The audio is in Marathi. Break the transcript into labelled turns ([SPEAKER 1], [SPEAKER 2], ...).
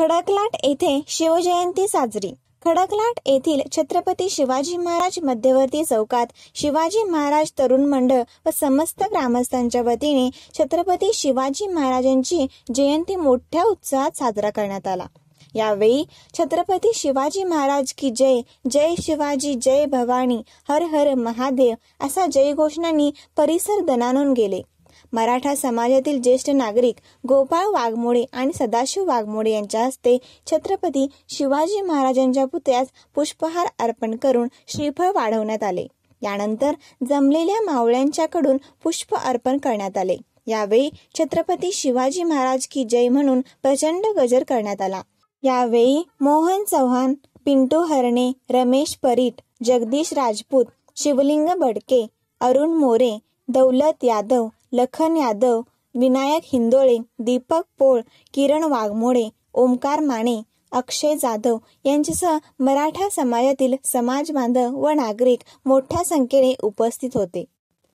[SPEAKER 1] खडकलाट येथे शिवजयंती साजरी खडकलाट येथील छत्रपती शिवाजी महाराज मध्यवर्ती चौकात शिवाजी महाराज तरुण मंडळ व समस्त ग्रामस्थांच्या वतीने छत्रपती शिवाजी महाराजांची जयंती मोठ्या उत्साहात साजरा करण्यात आला यावेळी छत्रपती शिवाजी महाराज की जय जय शिवाजी जय भवानी हर हर महादेव असा जयघोषणांनी परिसर दणानून गेले मराठा समाजातील ज्येष्ठ नागरिक गोपाळ वाघमोडे आणि सदाशिव वाघमोडे यांच्या हस्ते छत्रपती शिवाजी महाराजांच्या पुतळ्यास पुष्पहार अर्पण करून श्रीफळ वाढवण्यात आले यानंतर जमलेल्या मावळ्यांच्याकडून पुष्प अर्पण करण्यात आले यावेळी छत्रपती शिवाजी महाराज की जय म्हणून प्रचंड गजर करण्यात आला यावेळी मोहन चव्हाण पिंटू हरणे रमेश परीट जगदीश राजपूत शिवलिंग बडके अरुण मोरे दौलत यादव लखन यादव विनायक हिंदोळे दीपक पोळ किरण वाघमोडे ओमकार माने अक्षय जाधव यांच्यासह मराठा समाजातील समाज बांधव व नागरिक मोठ्या संख्येने उपस्थित होते